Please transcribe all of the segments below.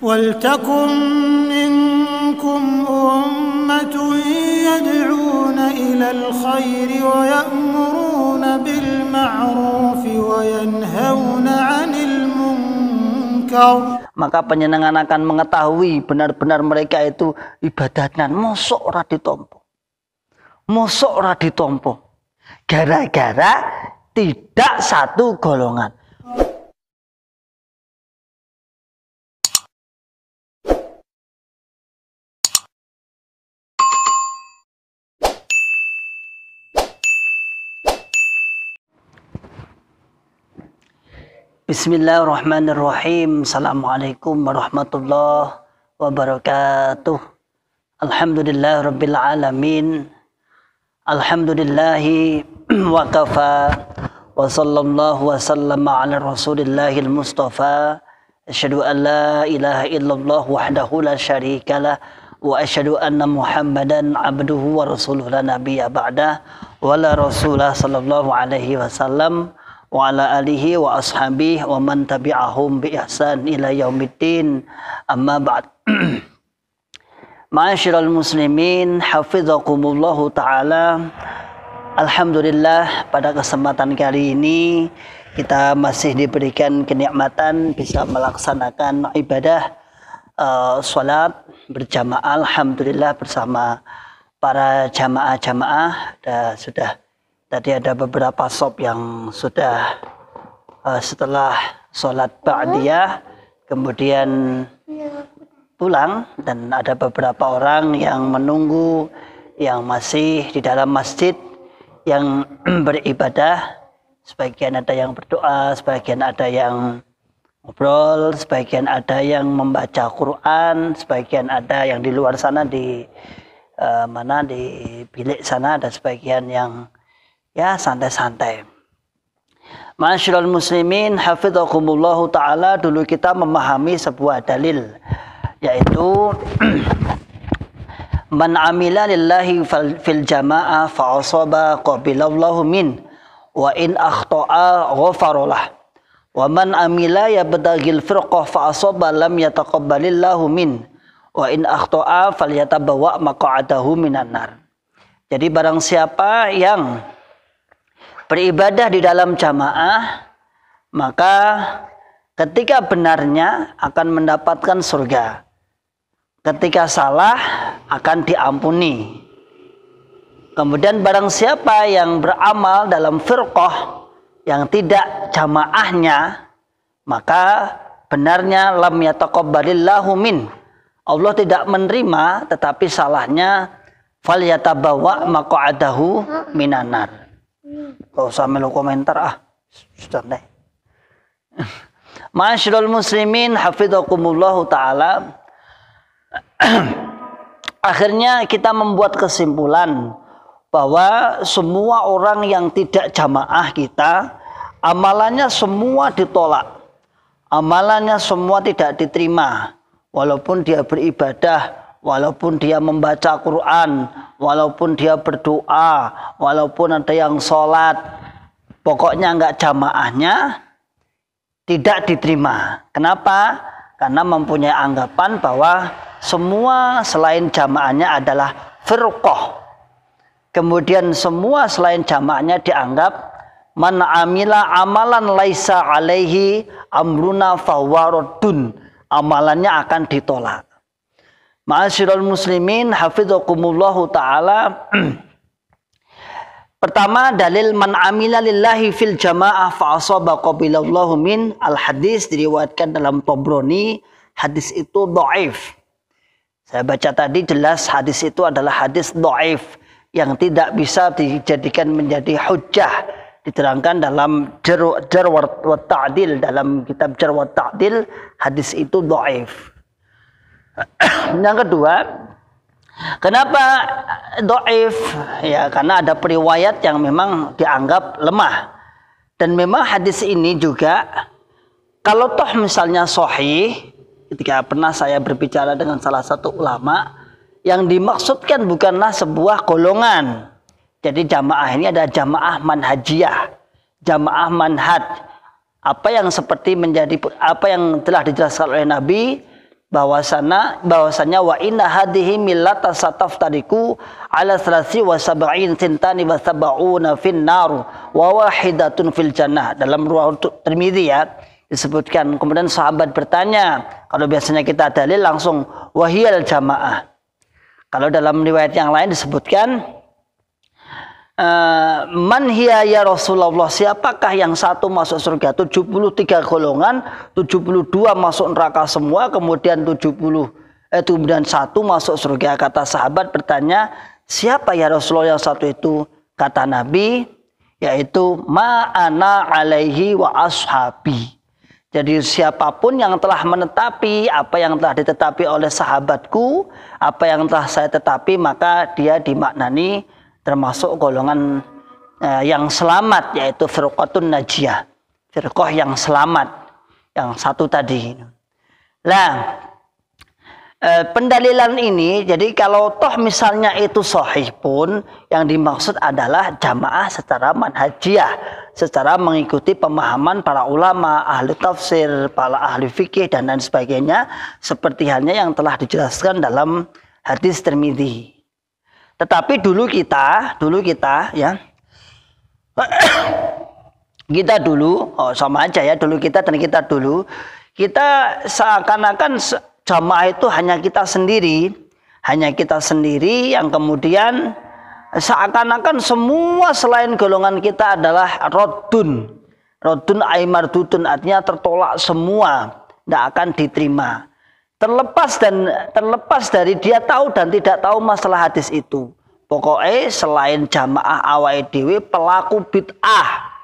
ولتكن منكم أمة يدعون إلى الخير ويأمرون بالمعروف وينهون عن المنكر maka penyenangan akan mengetahui benar-benar mereka itu ibadahnya mosok ora ditompo mosok ora ditompo gara-gara tidak satu golongan Bismillahirrahmanirrahim. Assalamualaikum warahmatullahi wabarakatuh. Alhamdulillah rabbil alamin. Alhamdulillahi wa kafa wa sallallahu wa sallama ala rasulillahil mustafa. Asyhadu an la ilaha illallah wahdahu la syarikalah wa asyhadu anna muhammadan abduhu wa rasuluh la nabiyya ba'dah wa la rasulah sallallahu alaihi wasallam wa ala alihi wa ashabihi wa man tabi'ahum bi ihsan ila yaumiddin amma ba'd Ma'asyiral muslimin hafizakumullahu taala Alhamdulillah pada kesempatan kali ini kita masih diberikan kenikmatan bisa melaksanakan ibadah uh, salat berjamaah alhamdulillah bersama para jamaah-jamaah sudah Tadi ada beberapa sop yang sudah uh, setelah sholat ba'diyah kemudian pulang dan ada beberapa orang yang menunggu yang masih di dalam masjid yang beribadah sebagian ada yang berdoa sebagian ada yang ngobrol sebagian ada yang membaca Quran sebagian ada yang di luar sana di uh, mana di bilik sana ada sebagian yang ya santai-santai Masyurul muslimin hafidhakumullahu ta'ala dulu kita memahami sebuah dalil yaitu man amila lillahi fil jamaah fa'asaba qabilallahu min wa in akhto'a ghafaralah wa man amila yabtagil firqah fa'asaba lam yataqabbalillahu min wa in fal yatabawa maqa'adahu minan nar jadi barang siapa yang beribadah di dalam jamaah, maka ketika benarnya akan mendapatkan surga. Ketika salah akan diampuni. Kemudian barang siapa yang beramal dalam firqoh yang tidak jamaahnya, maka benarnya lam yataqabbalillahu min. Allah tidak menerima tetapi salahnya fal yatabawa maq'adahu minanar Gak usah melu komentar ah. Sudah deh. Masyrul muslimin hafizakumullah ta'ala. Akhirnya kita membuat kesimpulan bahwa semua orang yang tidak jamaah kita amalannya semua ditolak. Amalannya semua tidak diterima walaupun dia beribadah walaupun dia membaca Quran, walaupun dia berdoa, walaupun ada yang sholat, pokoknya enggak jamaahnya tidak diterima. Kenapa? Karena mempunyai anggapan bahwa semua selain jamaahnya adalah firqoh. Kemudian semua selain jamaahnya dianggap man amila amalan laisa alaihi amruna fawarudun Amalannya akan ditolak. Ma'asyiral muslimin hafizakumullahu taala Pertama dalil man amila lillahi fil jamaah fa asaba qabilallahu min al hadis diriwayatkan dalam Tobroni hadis itu dhaif. Saya baca tadi jelas hadis itu adalah hadis dhaif yang tidak bisa dijadikan menjadi hujjah diterangkan dalam jar jar wa ta'dil dalam kitab jar wa ta'dil hadis itu dhaif yang kedua, kenapa doif? Ya, karena ada periwayat yang memang dianggap lemah. Dan memang hadis ini juga kalau toh misalnya sohi, ketika pernah saya berbicara dengan salah satu ulama, yang dimaksudkan bukanlah sebuah golongan. Jadi jamaah ini ada jamaah manhajiyah, jamaah manhaj. Apa yang seperti menjadi apa yang telah dijelaskan oleh Nabi, bahwasana bahwasanya wa inna hadhihi millata sataftariku ala salasi wa sab'in sintani wa sab'una fin nar wa wahidatun fil jannah dalam ruang Tirmizi ya disebutkan kemudian sahabat bertanya kalau biasanya kita dalil langsung wahiyal jamaah kalau dalam riwayat yang lain disebutkan Uh, man hiya ya Rasulullah siapakah yang satu masuk surga 73 golongan 72 masuk neraka semua kemudian 70 eh, kemudian satu masuk surga kata sahabat bertanya siapa ya Rasulullah yang satu itu kata Nabi yaitu ma'ana alaihi wa ashabi jadi siapapun yang telah menetapi apa yang telah ditetapi oleh sahabatku apa yang telah saya tetapi maka dia dimaknani termasuk golongan eh, yang selamat yaitu firqatun najiyah firqah yang selamat yang satu tadi lah eh, pendalilan ini jadi kalau toh misalnya itu sahih pun yang dimaksud adalah jamaah secara manhajiah secara mengikuti pemahaman para ulama ahli tafsir para ahli fikih dan lain sebagainya seperti halnya yang telah dijelaskan dalam hadis termidi tetapi dulu kita, dulu kita ya. kita dulu, oh sama aja ya, dulu kita dan kita dulu, kita seakan-akan jamaah itu hanya kita sendiri, hanya kita sendiri yang kemudian seakan-akan semua selain golongan kita adalah rodun. Rodun dudun artinya tertolak semua, tidak akan diterima terlepas dan terlepas dari dia tahu dan tidak tahu masalah hadis itu pokoknya selain jamaah awai dewi pelaku bid'ah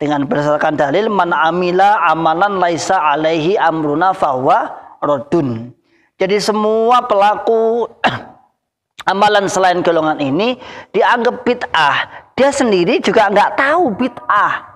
dengan berdasarkan dalil man amila amalan laisa alaihi amruna fahuwa rodun jadi semua pelaku amalan selain golongan ini dianggap bid'ah dia sendiri juga nggak tahu bid'ah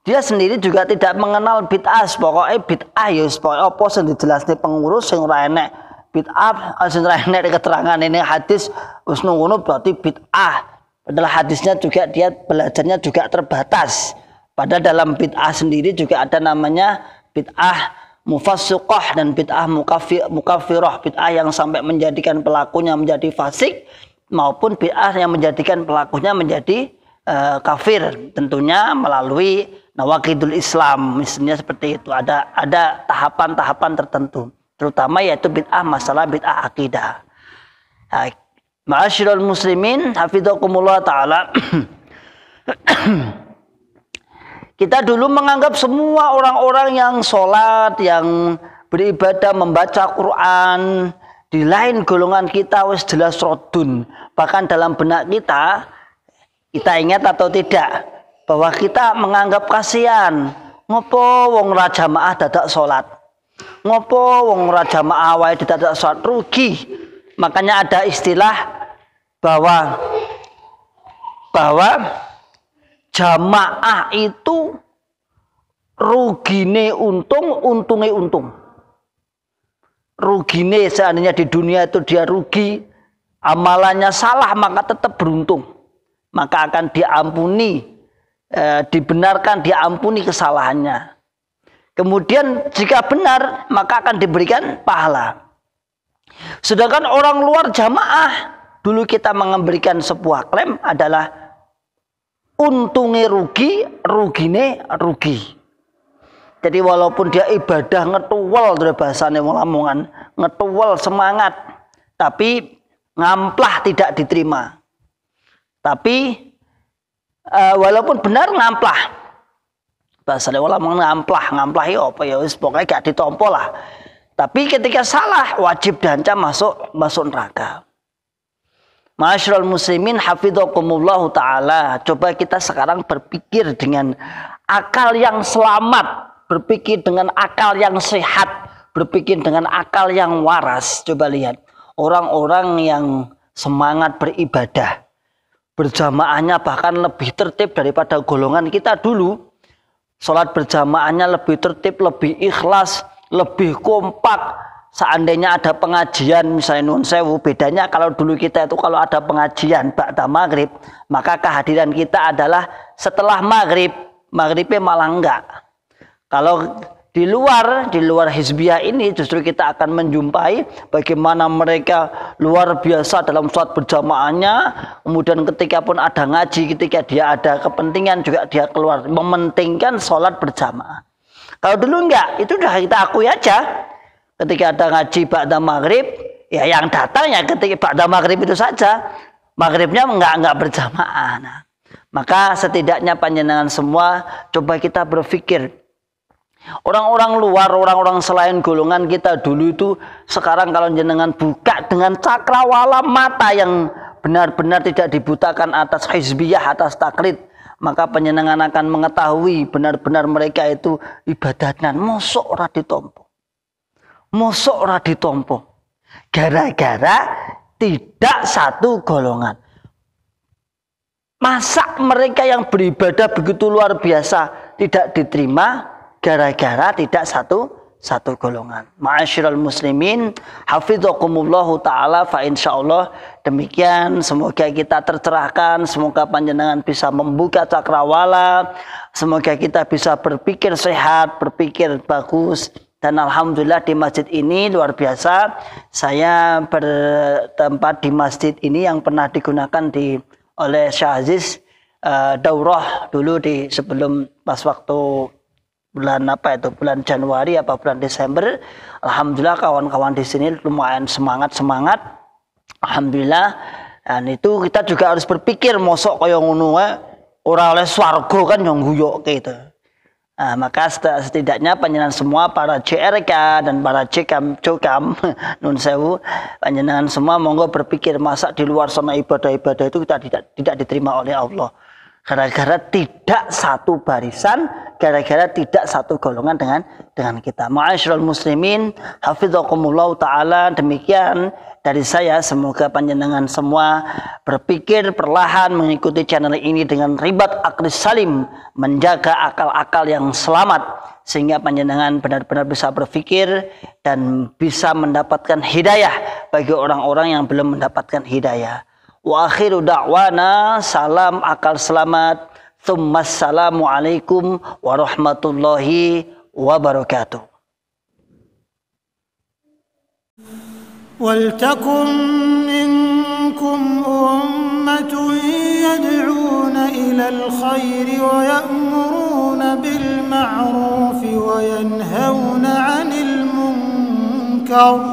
dia sendiri juga tidak mengenal bid'ah pokoknya bid'ah ya pokoknya apa yang dijelaskan pengurus yang ora enek bid'ah eh, sing yang enek keterangan ini hadis wis ngono berarti bid'ah padahal hadisnya juga dia belajarnya juga terbatas padahal dalam bid'ah sendiri juga ada namanya bid'ah mufassuqah dan bid'ah mukafirah bid'ah yang sampai menjadikan pelakunya menjadi fasik maupun bid'ah yang menjadikan pelakunya menjadi eh, kafir tentunya melalui nawakidul Islam misalnya seperti itu ada ada tahapan-tahapan tertentu terutama yaitu bid'ah masalah bid'ah akidah nah, Ma'asyiral muslimin hafizakumullah taala kita dulu menganggap semua orang-orang yang sholat, yang beribadah, membaca Quran, di lain golongan kita wis jelas rodun. Bahkan dalam benak kita, kita ingat atau tidak, bahwa kita menganggap kasihan ngopo wong raja maah dadak sholat ngopo wong raja maah wae dadak sholat rugi makanya ada istilah bahwa bahwa jamaah itu rugine untung untunge untung rugine seandainya di dunia itu dia rugi amalannya salah maka tetap beruntung maka akan diampuni e, dibenarkan, diampuni kesalahannya. Kemudian jika benar maka akan diberikan pahala. Sedangkan orang luar jamaah dulu kita memberikan sebuah klaim adalah untungnya rugi, rugine rugi. Jadi walaupun dia ibadah ngetuwel dari bahasanya lamongan, ngetuwel semangat, tapi ngamplah tidak diterima. Tapi Eh, walaupun benar ngamplah bahasa dewa ngamplah ngamplah ya apa ya pokoknya gak ditompo lah tapi ketika salah wajib dancam masuk masuk neraka Masyarul muslimin hafidhukumullahu ta'ala Coba kita sekarang berpikir dengan akal yang selamat Berpikir dengan akal yang sehat Berpikir dengan akal yang waras Coba lihat Orang-orang yang semangat beribadah berjamaahnya bahkan lebih tertib daripada golongan kita dulu. Sholat berjamaahnya lebih tertib, lebih ikhlas, lebih kompak. Seandainya ada pengajian misalnya nun sewu, bedanya kalau dulu kita itu kalau ada pengajian bakda maghrib, maka kehadiran kita adalah setelah maghrib. Maghribnya malah enggak. Kalau di luar di luar hizbiyah ini justru kita akan menjumpai bagaimana mereka luar biasa dalam sholat berjamaahnya kemudian ketika pun ada ngaji ketika dia ada kepentingan juga dia keluar mementingkan sholat berjamaah kalau dulu enggak itu sudah kita akui aja ketika ada ngaji ba'da maghrib ya yang datang ya ketika ba'da maghrib itu saja maghribnya enggak enggak berjamaah nah, maka setidaknya panjenengan semua coba kita berpikir Orang-orang luar, orang-orang selain golongan kita dulu itu sekarang kalau jenengan buka dengan cakrawala mata yang benar-benar tidak dibutakan atas hizbiyah, atas taklid, maka penyenangan akan mengetahui benar-benar mereka itu ibadahnya. mosok ora ditompo. Mosok ora ditompo. Gara-gara tidak satu golongan. Masa mereka yang beribadah begitu luar biasa tidak diterima gara-gara tidak satu satu golongan. Ma'asyiral muslimin, hafizakumullahu taala fa insyaallah demikian semoga kita tercerahkan, semoga panjenengan bisa membuka cakrawala, semoga kita bisa berpikir sehat, berpikir bagus dan alhamdulillah di masjid ini luar biasa. Saya bertempat di masjid ini yang pernah digunakan di oleh Syah Aziz uh, daurah dulu di sebelum pas waktu bulan apa itu bulan Januari apa bulan Desember alhamdulillah kawan-kawan di sini lumayan semangat semangat alhamdulillah dan itu kita juga harus berpikir mosok yang ngono eh. orang oleh swargo kan yang guyok gitu Nah, maka setidaknya panjenengan semua para CRK dan para CKM, COKAM, Nun Sewu, panjenengan semua monggo berpikir masa di luar sana ibadah-ibadah itu kita tidak tidak diterima oleh Allah gara-gara tidak satu barisan, gara-gara tidak satu golongan dengan dengan kita. Ma'asyiral muslimin, hafizakumullah taala demikian dari saya semoga panjenengan semua berpikir perlahan mengikuti channel ini dengan ribat akhir salim, menjaga akal-akal yang selamat sehingga panjenengan benar-benar bisa berpikir dan bisa mendapatkan hidayah bagi orang-orang yang belum mendapatkan hidayah. Wa akhiru da'wana salam akal selamat. Assalamualaikum warahmatullahi wabarakatuh. ولتكن منكم أمة يدعون إلى الخير ويأمرون بالمعروف وينهون عن المنكر